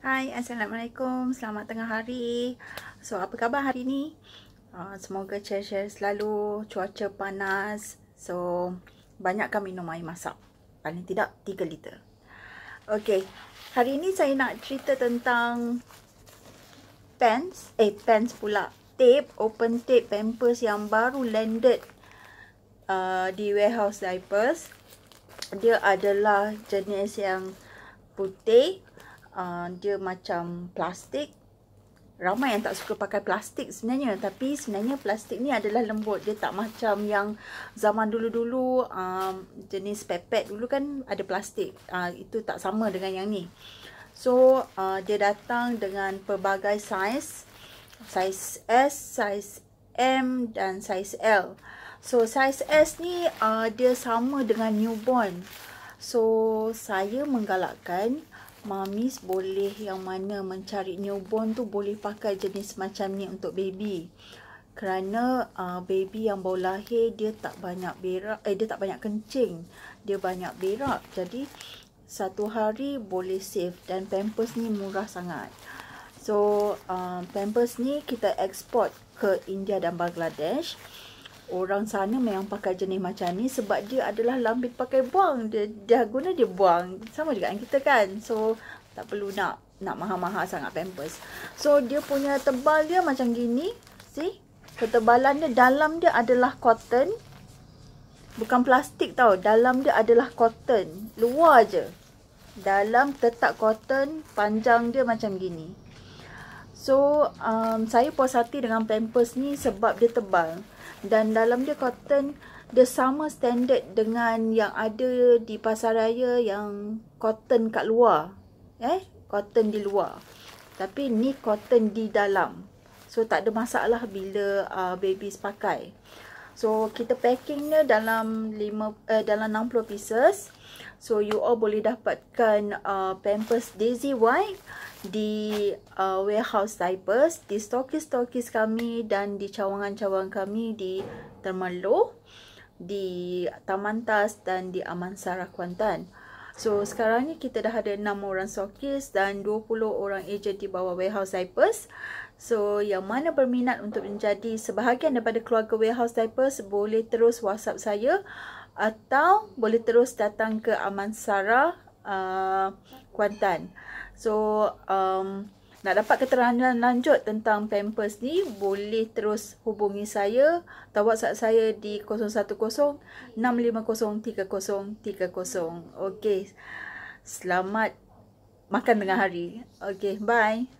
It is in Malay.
Hai, Assalamualaikum. Selamat tengah hari. So, apa khabar hari ni? Uh, semoga cheer-cheer selalu. Cuaca panas. So, banyakkan minum air masak. Paling tidak 3 liter. Okay. Hari ni saya nak cerita tentang pants. Eh, pants pula. Tape, open tape, pampers yang baru landed uh, di warehouse diapers. Dia adalah jenis yang putih. Ah, dia macam plastik ramai yang tak suka pakai plastik sebenarnya tapi sebenarnya plastik ni adalah lembut dia tak macam yang zaman dulu-dulu um, jenis pepet dulu kan ada plastik uh, itu tak sama dengan yang ni so uh, dia datang dengan pelbagai saiz saiz S, saiz M dan saiz L so saiz S ni uh, dia sama dengan newborn so saya menggalakkan mamis boleh yang mana mencari newborn tu boleh pakai jenis macam ni untuk baby kerana uh, baby yang baru lahir dia tak banyak berak eh dia tak banyak kencing dia banyak berak jadi satu hari boleh save dan pampers ni murah sangat so uh, pampers ni kita export ke India dan Bangladesh orang sana memang pakai jenis macam ni sebab dia adalah lambit pakai buang. Dia dia guna dia buang. Sama juga kita kan. So tak perlu nak nak mahal-mahal sangat pampers. So dia punya tebal dia macam gini. sih Ketebalan dia dalam dia adalah cotton. Bukan plastik tau. Dalam dia adalah cotton. Luar je. Dalam tetap cotton panjang dia macam gini. So um, saya puas hati dengan Pampers ni sebab dia tebal Dan dalam dia cotton Dia sama standard dengan yang ada di pasar raya yang cotton kat luar Eh cotton di luar Tapi ni cotton di dalam So tak ada masalah bila uh, babies pakai So kita packing dia dalam lima eh, dalam 60 pieces. So you all boleh dapatkan uh, Pampers Daisy White di uh, warehouse diapers, di stokis-stokis kami dan di cawangan-cawangan kami di Termaloh, di Taman Tas dan di Amansara Kuantan. So sekarang ni kita dah ada 6 orang sokis dan 20 orang ejen di bawah warehouse diapers. So yang mana berminat untuk menjadi sebahagian daripada keluarga warehouse diapers boleh terus whatsapp saya atau boleh terus datang ke Amansara uh, Kuantan. So um, nak dapat keterangan lanjut tentang Pampers ni boleh terus hubungi saya atau WhatsApp saya di 010 650 3030. Okey. Selamat makan tengah hari. Okey, bye.